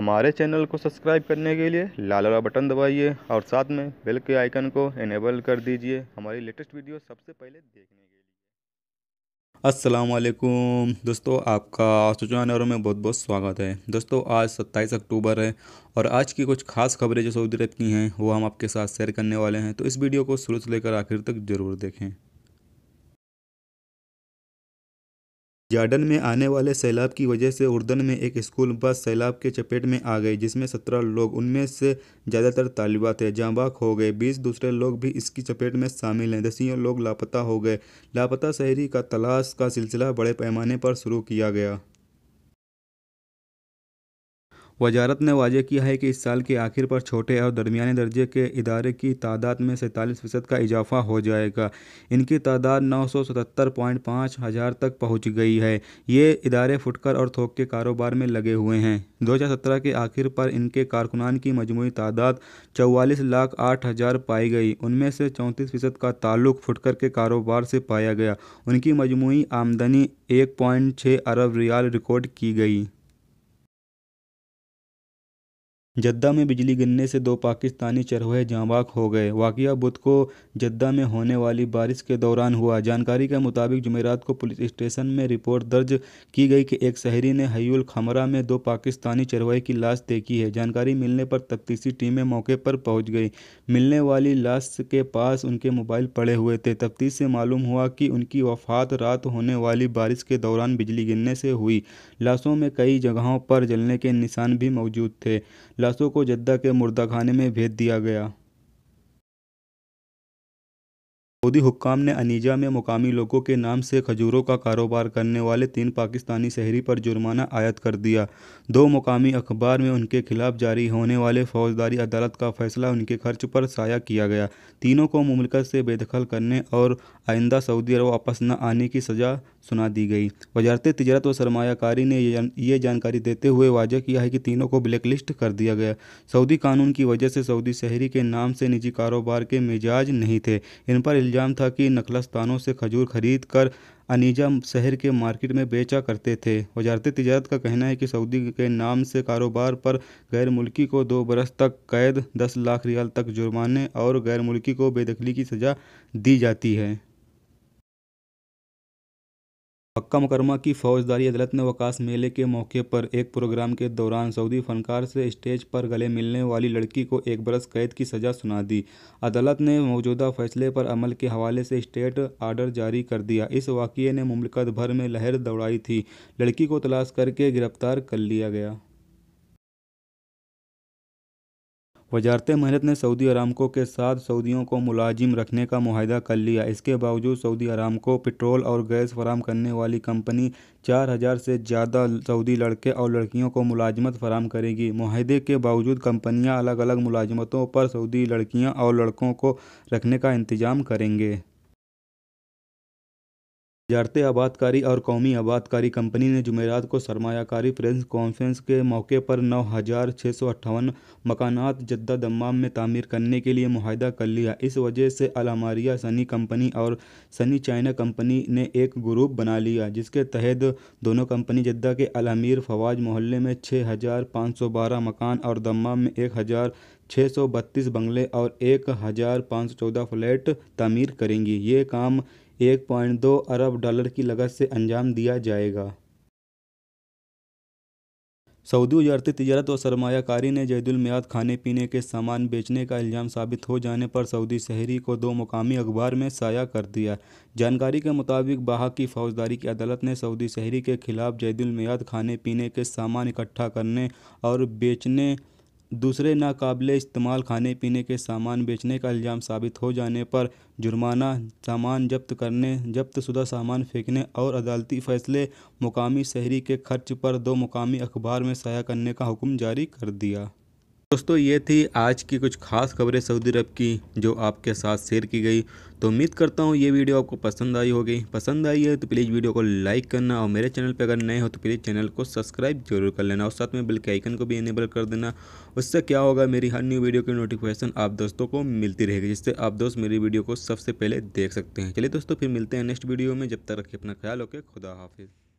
हमारे चैनल को सब्सक्राइब करने के लिए लाल वाला बटन दबाइए और साथ में बेल के आइकन को इनेबल कर दीजिए हमारी लेटेस्ट वीडियो सबसे पहले देखने के लिए असलकुम दोस्तों आपका सुजान में बहुत बहुत स्वागत है दोस्तों आज 27 अक्टूबर है और आज की कुछ खास खबरें जो सऊदी अरब की हैं वो हम आपके साथ शेयर करने वाले हैं तो इस वीडियो को शुरू से लेकर आखिर तक ज़रूर देखें जार्डन में आने वाले सैलाब की वजह से उर्दन में एक स्कूल बस सैलाब के चपेट में आ गई जिसमें सत्रह लोग उनमें से ज़्यादातर तालिबा थे जाँबाक हो गए बीस दूसरे लोग भी इसकी चपेट में शामिल हैं दसियों लोग लापता हो गए लापता शहरी का तलाश का सिलसिला बड़े पैमाने पर शुरू किया गया वजारत ने वाजे किया है कि इस साल के आखिर पर छोटे और दरमियाने दर्जे के इदारे की तादाद में सैंतालीस फ़ीसद का इजाफा हो जाएगा इनकी तादाद नौ सौ सतहत्तर पॉइंट पाँच हज़ार तक पहुँच गई है ये इदारे फुटकर और थोक के कारोबार में लगे हुए हैं दो हज़ार सत्रह के आखिर पर इनके कारकुनान की मजमू तादाद चौवालीस लाख आठ हज़ार पाई गई उनमें से चौंतीस फ़ीसद का ताल्लुक फुटकर के कारोबार से पाया गया उनकी मजमू आमदनी एक पॉइंट छः अरब रियाल रिकॉर्ड की गई जद्दा में बिजली गिरने से दो पाकिस्तानी चरवाहे जाँबाक हो गए वाक़ बुध को जद्दा में होने वाली बारिश के दौरान हुआ जानकारी के मुताबिक जमेरात को पुलिस स्टेशन में रिपोर्ट दर्ज की गई कि एक शहरी ने हयूल खमरा में दो पाकिस्तानी चरवाई की लाश देखी है जानकारी मिलने पर तफ्तीशी टीमें मौके पर पहुंच गई मिलने वाली लाश के पास उनके मोबाइल पड़े हुए थे तफ्तीश से मालूम हुआ कि उनकी वफात रात होने वाली बारिश के दौरान बिजली गिरने से हुई लाशों में कई जगहों पर जलने के निशान भी मौजूद थे लाशों को जद्दा के मुर्दाखाने में भेज दिया गया सऊदी हुकाम ने अनीजा में मुकामी लोगों के नाम से खजूरों का कारोबार करने वाले तीन पाकिस्तानी शहरी पर जुर्माना आयद कर दिया दो मुकामी अखबार में उनके खिलाफ जारी होने वाले फौजदारी अदालत का फैसला उनके खर्च पर साया किया गया तीनों को मुमलकत से बेदखल करने और आइंदा सऊदी अरब वापस न आने की सज़ा सुना दी गई वजारत तजारत व सरमाकारी ने यह जानकारी देते हुए वाजह किया है कि तीनों को ब्लैकलिस्ट कर दिया गया सऊदी कानून की वजह से सऊदी शहरी के नाम से निजी कारोबार के मिजाज नहीं थे इन पर इल्ज़ाम अंजाम था कि नखलस्तानों से खजूर खरीद कर अनीजा शहर के मार्केट में बेचा करते थे वजारत तजारत का कहना है कि सऊदी के नाम से कारोबार पर गैर मुल्की को दो बरस तक कैद दस लाख रियाल तक जुर्माने और गैर मुल्की को बेदखली की सज़ा दी जाती है मक्का मुकरमा की फौजदारी अदालत ने वकास मेले के मौके पर एक प्रोग्राम के दौरान सऊदी फनकार से स्टेज पर गले मिलने वाली लड़की को एक बरस कैद की सज़ा सुना दी अदालत ने मौजूदा फैसले पर अमल के हवाले से स्टेट आर्डर जारी कर दिया इस वाक़े ने मुमलकत भर में लहर दौड़ाई थी लड़की को तलाश करके गिरफ्तार कर लिया गया वजारत मेहनत ने सऊदी अरामकों के साथ सऊदियों को मुलाजिम रखने का माहदा कर लिया इसके बावजूद सऊदी अरामकों पेट्रोल और गैस फराम करने वाली कंपनी चार हज़ार से ज़्यादा सऊदी लड़के और लड़कियों को मुलाजमत फराम करेगी माहदे के बावजूद कंपनियां अलग अलग मुलाजमतों पर सऊदी लड़कियां और लड़कों को रखने का इंतजाम करेंगे जारते आबादकारी और कौमी आबादकारी कंपनी ने जुमेरात को सरमाकारी प्रेस कॉन्फ्रेंस के मौके पर नौ हज़ार छः सौ अट्ठावन मकानात जद्दा दम्माम में तामीर करने के लिए माहदा कर लिया इस वजह से अलमारिया सनी कंपनी और सनी चाइना कंपनी ने एक ग्रुप बना लिया जिसके तहत दोनों कंपनी जद्दा के अलमीर फवाज मोहल्ले में छः हज़ार पाँच सौ बारह मकान और दमाम में एक हज़ार छः सौ बत्तीस बंगले और एक हज़ार पाँच सौ चौदह फ्लैट तामीर करेंगी ये काम एक पॉइंट दो अरब डॉलर की लागत से अंजाम दिया जाएगा सऊदी उजारती तजारत और सरमाकारी ने जैदुलमियाद खाने पीने के सामान बेचने का इल्ज़ाम साबित हो जाने पर सऊदी शहरी को दो मुकामी अखबार में साया कर दिया जानकारी के मुताबिक बाहा की फौजदारी की अदालत ने सऊदी शहरी के खिलाफ जैदुलमियाद खाने पीने के सामान इकट्ठा करने और बेचने दूसरे नाकबिल इस्तेमाल खाने पीने के सामान बेचने का इल्ज़ाम साबित हो जाने पर जुर्माना सामान जब्त करने जब्तशुदा सामान फेंकने और अदालती फ़ैसले मुकामी शहरी के खर्च पर दो मुकामी अखबार में शाया करने का हुक्म जारी कर दिया दोस्तों ये थी आज की कुछ खास खबरें सऊदी अरब की जो आपके साथ शेयर की गई तो उम्मीद करता हूँ ये वीडियो आपको पसंद आई होगी पसंद आई है तो प्लीज़ वीडियो को लाइक करना और मेरे चैनल पर अगर नए हो तो प्लीज़ चैनल को सब्सक्राइब जरूर कर लेना और साथ में बिल के आइकन को भी इनेबल कर देना उससे क्या होगा मेरी हर न्यू वीडियो की नोटिफिकेशन आप दोस्तों को मिलती रहेगी जिससे आप दोस्त मेरी वीडियो को सबसे पहले देख सकते हैं चलिए दोस्तों फिर मिलते हैं नेक्स्ट वीडियो में जब तक रखिए अपना ख्याल ओके खुदा हाफिज़